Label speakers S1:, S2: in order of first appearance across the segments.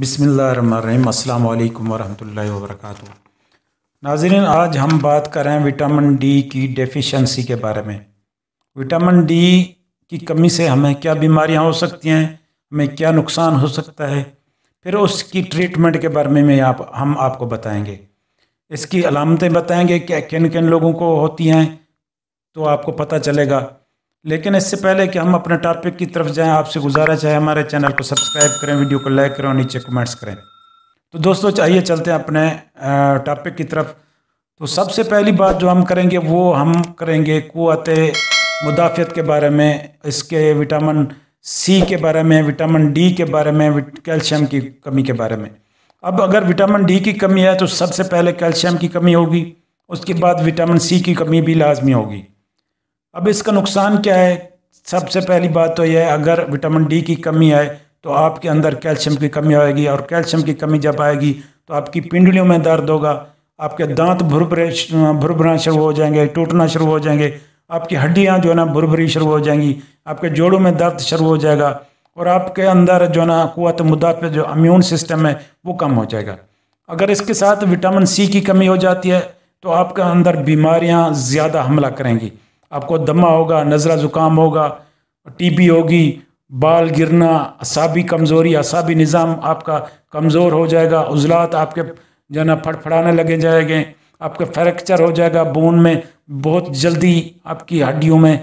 S1: बिसमीम अल्लाम वरहमल वर्क नाजरीन आज हम बात कर रहे हैं विटामिन डी की डेफिशिएंसी के बारे में विटामिन डी की कमी से हमें क्या बीमारियां हो सकती हैं हमें क्या नुकसान हो सकता है फिर उसकी ट्रीटमेंट के बारे में आप हम आपको बताएंगे इसकी अलामतें बताएंगे क्या किन किन लोगों को होती हैं तो आपको पता चलेगा लेकिन इससे पहले कि हम अपने टॉपिक की तरफ जाएं आपसे गुजारा चाहे हमारे चैनल को सब्सक्राइब करें वीडियो को लाइक करें और नीचे कमेंट्स करें तो दोस्तों चाहिए चलते हैं अपने टॉपिक की तरफ तो सबसे पहली बात जो हम करेंगे वो हम करेंगे कुत मुदाफ़त के बारे में इसके विटामिन सी के बारे में विटामिन डी के बारे में कैल्शियम की कमी के बारे में अब अगर विटामिन डी की कमी है तो सबसे पहले कैल्शियम की कमी होगी उसके बाद विटामिन सी की कमी भी लाजमी होगी अब इसका नुकसान क्या है सबसे पहली बात तो यह है अगर विटामिन डी की कमी आए तो आपके अंदर कैल्शियम की कमी आएगी और कैल्शियम की कमी जब आएगी तो आपकी पिंडलियों में दर्द होगा आपके दांत भुरभुरे भुरभुरा शुरू हो जाएंगे टूटना शुरू हो जाएंगे आपकी हड्डियाँ जो है ना भुरभुरी शुरू हो जाएंगी आपके जोड़ों में दर्द शुरू हो जाएगा और आपके अंदर जो है ना कुत मुद्दा पर जो इम्यून सिस्टम है वो कम हो जाएगा अगर इसके साथ विटामिन सी की कमी हो जाती है तो आपके अंदर बीमारियाँ ज़्यादा हमला करेंगी आपको दमा होगा नज़रा ज़ुकाम होगा टीबी होगी बाल गिरना असाबी कमज़ोरी असाबी निज़ाम आपका कमज़ोर हो जाएगा उजलात आपके जो ना फड़फड़ाने लगे जाएंगे आपका फ्रैक्चर हो जाएगा बोन में बहुत जल्दी आपकी हड्डियों में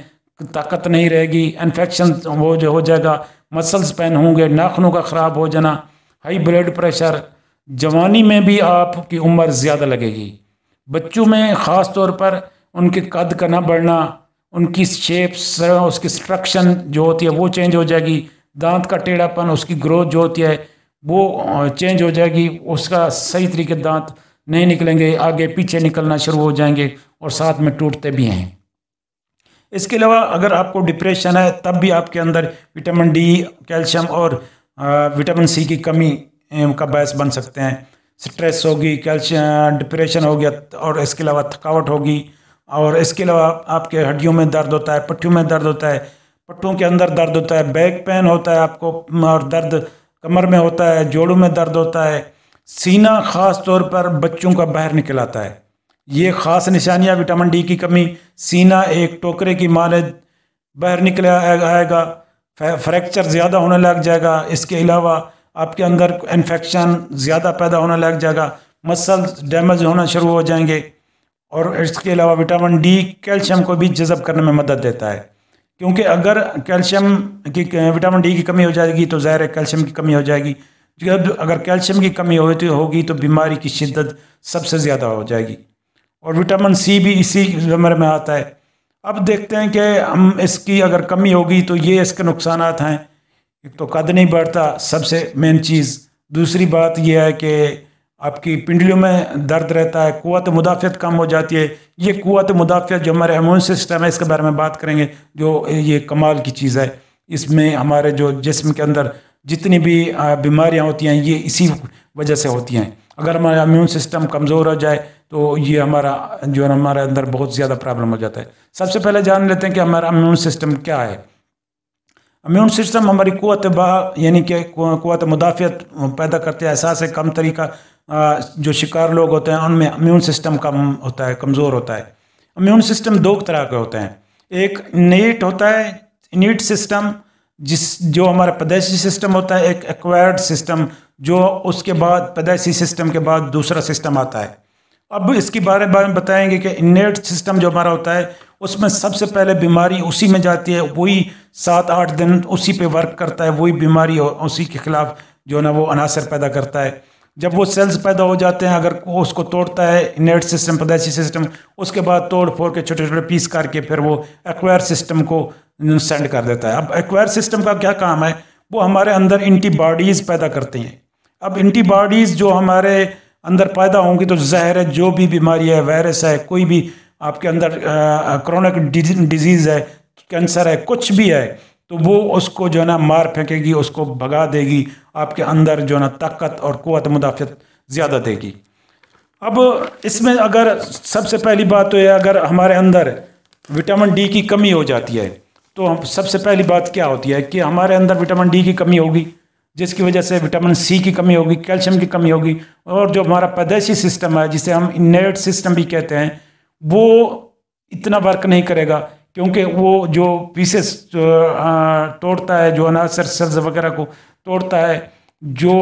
S1: ताकत नहीं रहेगी इन्फेक्शन हो जो हो जाएगा मसल्स पेन होंगे नाखनों का ख़राब हो जाना हाई ब्लड प्रेशर जवानी में भी आपकी उम्र ज़्यादा लगेगी बच्चों में ख़ास तौर पर उनके कद का ना बढ़ना उनकी शेप उसकी स्ट्रक्शन जो होती है वो चेंज हो जाएगी दांत का टेढ़ापन उसकी ग्रोथ जो होती है वो चेंज हो जाएगी उसका सही तरीके दांत नहीं निकलेंगे आगे पीछे निकलना शुरू हो जाएंगे और साथ में टूटते भी हैं इसके अलावा अगर आपको डिप्रेशन है तब भी आपके अंदर विटामिन डी कैल्शियम और विटामिन सी की कमी का बायस बन सकते हैं स्ट्रेस होगी कैल्शियम डिप्रेशन हो गया और इसके अलावा थकावट होगी और इसके अलावा आपके हड्डियों में दर्द होता है पट्टियों में दर्द होता है पट्टों के अंदर दर्द होता है बैक पेन होता है आपको और दर्द कमर में होता है जोड़ों में दर्द होता है सीना ख़ास तौर पर बच्चों का बाहर निकल आता है ये ख़ास निशानियाँ विटामिन डी की कमी सीना एक टोकरे की माले बाहर निकल आएगा फ्रैक्चर ज़्यादा होने लग जाएगा इसके अलावा आपके अंदर इन्फेक्शन ज़्यादा पैदा होने लग जाएगा मसल डैमेज होना शुरू हो जाएंगे और इसके अलावा विटामिन डी कैल्शियम को भी जज़ब करने में मदद देता है क्योंकि अगर कैल्शियम की विटामिन डी की कमी हो जाएगी तो ज़ाहिर है कैल्शियम की कमी हो जाएगी जब अगर कैल्शियम की कमी होती होगी तो बीमारी की शिद्दत सबसे ज़्यादा हो जाएगी और विटामिन सी भी इसी ज़मर में आता है अब देखते हैं कि हम इसकी अगर कमी होगी तो ये इसके नुकसान हैं एक तो कद नहीं बढ़ता सबसे मेन चीज़ दूसरी बात यह है कि आपकी पिंडलियों में दर्द रहता है कुत मुदाफ़त कम हो जाती है ये कुत मुदाफ़त जो हमारे इम्यून सिस्टम है इसके बारे में बात करेंगे जो ये कमाल की चीज़ है इसमें हमारे जो जिसम के अंदर जितनी भी बीमारियाँ होती हैं ये इसी वजह से होती हैं अगर हमारा इम्यून सिस्टम कमज़ोर हो जाए तो ये हमारा जो है हमारे अंदर बहुत ज़्यादा प्रॉब्लम हो जाता है सबसे पहले जान लेते हैं कि हमारा इम्यून सिस्टम क्या है इम्यून सिस्टम हमारी कुत बा यानी कि कुत मुदाफ़त पैदा करते हैं एहसास है कम तरीका जो शिकार लोग होते हैं उनमें इम्यून सिस्टम कम होता है कमज़ोर होता है इम्यून सिस्टम दो तरह के होते हैं एक नेट होता है नीट सिस्टम जिस जो हमारा पैदाइशी सिस्टम होता है एक एक्वायर्ड सिस्टम जो उसके बाद पैदाइशी सिस्टम के बाद दूसरा सिस्टम आता है अब इसके बारे में बताएंगे कि इनेट सिस्टम जो हमारा होता है उसमें सबसे पहले बीमारी उसी में जाती है वही सात आठ दिन उसी पे वर्क करता है वही बीमारी उसी के ख़िलाफ़ जो है ना वो अनासर पैदा करता है जब वो सेल्स पैदा हो जाते हैं अगर वो उसको तोड़ता है नेट सिस्टम पदैसी सिस्टम उसके बाद तोड़ फोड़ के छोटे छोटे पीस करके फिर वो एक्वायर सिस्टम को सेंड कर देता है अब एक्वायर सिस्टम का क्या काम है वो हमारे अंदर एंटीबॉडीज़ पैदा करती हैं अब एंटीबॉडीज़ जो हमारे अंदर पैदा होंगी तो जहर है जो भी बीमारी है वायरस है कोई भी आपके अंदर क्रोनिक डिजीज़ है कैंसर है कुछ भी है तो वो उसको जो है ना मार फेंकेगी उसको भगा देगी आपके अंदर जो है ना ताकत और क़वत मुदाफ़त ज़्यादा देगी अब इसमें अगर सबसे पहली बात तो है अगर हमारे अंदर विटामिन डी की कमी हो जाती है तो हम सबसे पहली बात क्या होती है कि हमारे अंदर विटामिन डी की कमी होगी जिसकी वजह से विटामिन सी की कमी होगी कैल्शियम की कमी होगी और जो हमारा पैदाइशी सिस्टम है जिसे हम इनेट सिस्टम भी कहते हैं वो इतना वर्क नहीं करेगा क्योंकि वो जो पीसेस तोड़ता है जो अनासर सेल्स वगैरह को तोड़ता है जो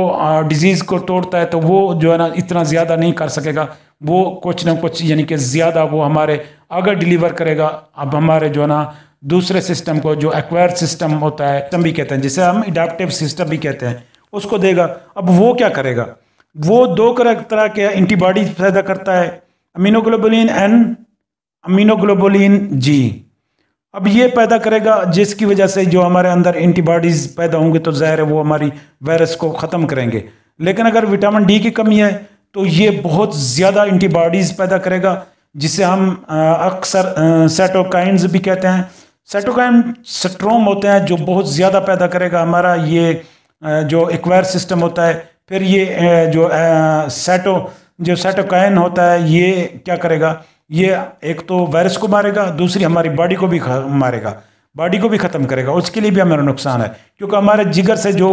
S1: डिजीज़ को तोड़ता है तो वो जो है ना इतना ज़्यादा नहीं कर सकेगा वो कुछ ना कुछ यानी कि ज़्यादा वो हमारे अगर डिलीवर करेगा अब हमारे जो है ना दूसरे सिस्टम को जो एक्वायर सिस्टम होता है सिस्टम भी कहते हैं जिसे हम इडाप्टिव सिस्टम भी कहते हैं उसको देगा अब वो क्या करेगा वो दो तरह के एंटीबॉडीज पैदा करता है अमीनोग्लोबुलिन एन अमीनोग्लोबुलिन जी अब ये पैदा करेगा जिसकी वजह से जो हमारे अंदर एंटीबॉडीज पैदा होंगे तो ज़ाहिर है वो हमारी वायरस को ख़त्म करेंगे लेकिन अगर विटामिन डी की कमी है तो ये बहुत ज़्यादा एंटीबॉडीज़ पैदा करेगा जिसे हम अक्सर सेटोकाइंस भी कहते हैं सेटोकाइन स्ट्रोम होते हैं जो बहुत ज़्यादा पैदा करेगा हमारा ये जो एक्वायर सिस्टम होता है फिर ये जो सेटो जो सेटोकाइन होता है ये क्या करेगा ये एक तो वायरस को मारेगा दूसरी हमारी बॉडी को भी मारेगा बॉडी को भी ख़त्म करेगा उसके लिए भी हमारा नुकसान है क्योंकि हमारे जिगर से जो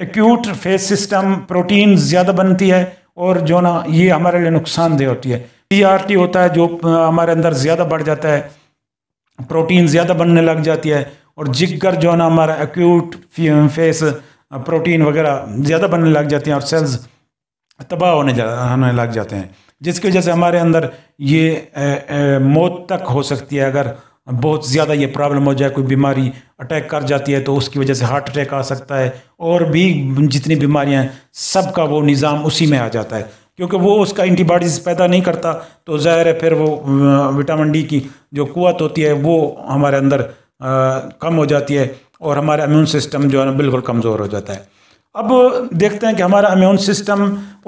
S1: एक्यूट फेस सिस्टम प्रोटीन ज़्यादा बनती है और जो ना ये हमारे लिए नुकसानदेह होती है टी होता है जो हमारे अंदर ज़्यादा बढ़ जाता है प्रोटीन ज़्यादा बनने लग जाती है और जिगर जो है ना हमारा एक्यूट फेस प्रोटीन वगैरह ज़्यादा बनने लग जाती हैं और सेल्स तबाह होने जा होने लग जाते हैं जिसकी वजह से हमारे अंदर ये ए, ए, मौत तक हो सकती है अगर बहुत ज़्यादा ये प्रॉब्लम हो जाए कोई बीमारी अटैक कर जाती है तो उसकी वजह से हार्ट अटैक आ सकता है और भी जितनी बीमारियां हैं सब का वो निज़ाम उसी में आ जाता है क्योंकि वो उसका एंटीबॉडीज़ पैदा नहीं करता तो ज़ाहिर है फिर वो विटामिन डी की जो कुत होती है वो हमारे अंदर आ, कम हो जाती है और हमारा इम्यून सिस्टम जो है ना बिल्कुल कमज़ोर हो जाता है अब देखते हैं कि हमारा इम्यून सिस्टम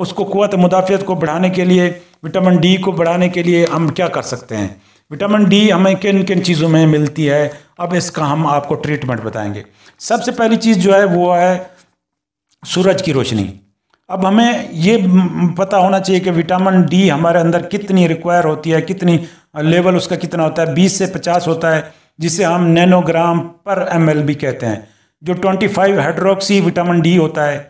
S1: उसको कुत मुदाफ़ियत को बढ़ाने के लिए विटामिन डी को बढ़ाने के लिए हम क्या कर सकते हैं विटामिन डी हमें किन किन चीज़ों में मिलती है अब इसका हम आपको ट्रीटमेंट बताएंगे सबसे पहली चीज़ जो है वो है सूरज की रोशनी अब हमें ये पता होना चाहिए कि विटामिन डी हमारे अंदर कितनी रिक्वायर होती है कितनी लेवल उसका कितना होता है बीस से पचास होता है जिसे हम नैनोग्राम पर एम भी कहते हैं जो 25 हाइड्रोक्सी विटामिन डी होता है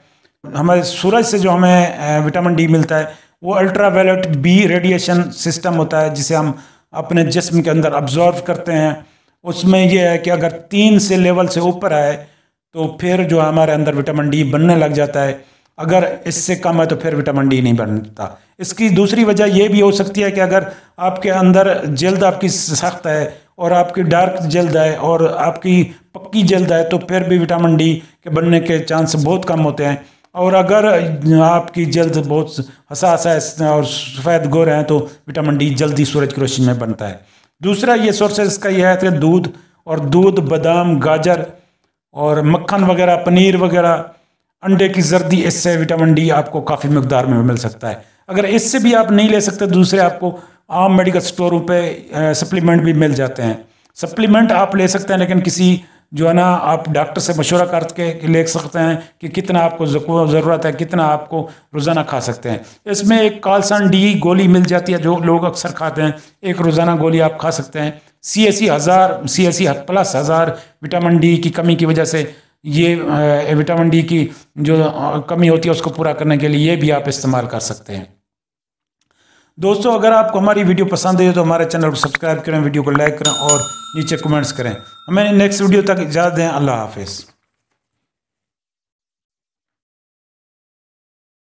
S1: हमारे सूरज से जो हमें विटामिन डी मिलता है वो ultra violet B radiation system होता है जिसे हम अपने जिसम के अंदर अब्जॉर्व करते हैं उसमें यह है कि अगर तीन से लेवल से ऊपर आए तो फिर जो हमारे अंदर विटामिन डी बनने लग जाता है अगर इससे कम है तो फिर विटामिन डी नहीं बनता इसकी दूसरी वजह यह भी हो सकती है कि अगर आपके अंदर जल्द आपकी सख्त है और आपकी डार्क जल्द है और आपकी पक्की जल्द है तो फिर भी विटामिन डी के बनने के चांस बहुत कम होते हैं और अगर आपकी जल्द बहुत हसास है और सफ़ेद गोर हैं तो विटामिन डी जल्दी सूरज की रोशनी में बनता है दूसरा ये सोर्सेज का यह है कि दूध और दूध बादाम गाजर और मक्खन वगैरह पनीर वगैरह अंडे की जर्दी इससे विटामिन डी आपको काफ़ी मकदार में मिल सकता है अगर इससे भी आप नहीं ले सकते दूसरे आपको आम मेडिकल स्टोरों पर सप्लीमेंट भी मिल जाते हैं सप्लीमेंट आप ले सकते हैं लेकिन किसी जो है ना आप डॉक्टर से मशवरा करके ले सकते हैं कि कितना आपको ज़रूरत है कितना आपको रोज़ाना खा सकते हैं इसमें एक कालसन डी गोली मिल जाती है जो लोग अक्सर खाते हैं एक रोज़ाना गोली आप खा सकते हैं सी सी हज़ार सी सी प्लस हज़ार विटामिन डी की कमी की वजह से ये विटामिन डी की जो कमी होती है उसको पूरा करने के लिए ये भी आप इस्तेमाल कर सकते हैं दोस्तों अगर आपको हमारी वीडियो पसंद है तो हमारे चैनल को सब्सक्राइब करें वीडियो को लाइक करें और नीचे कमेंट्स करें हमें नेक्स्ट वीडियो तक इजाज़त दें अल्लाह हाफिज़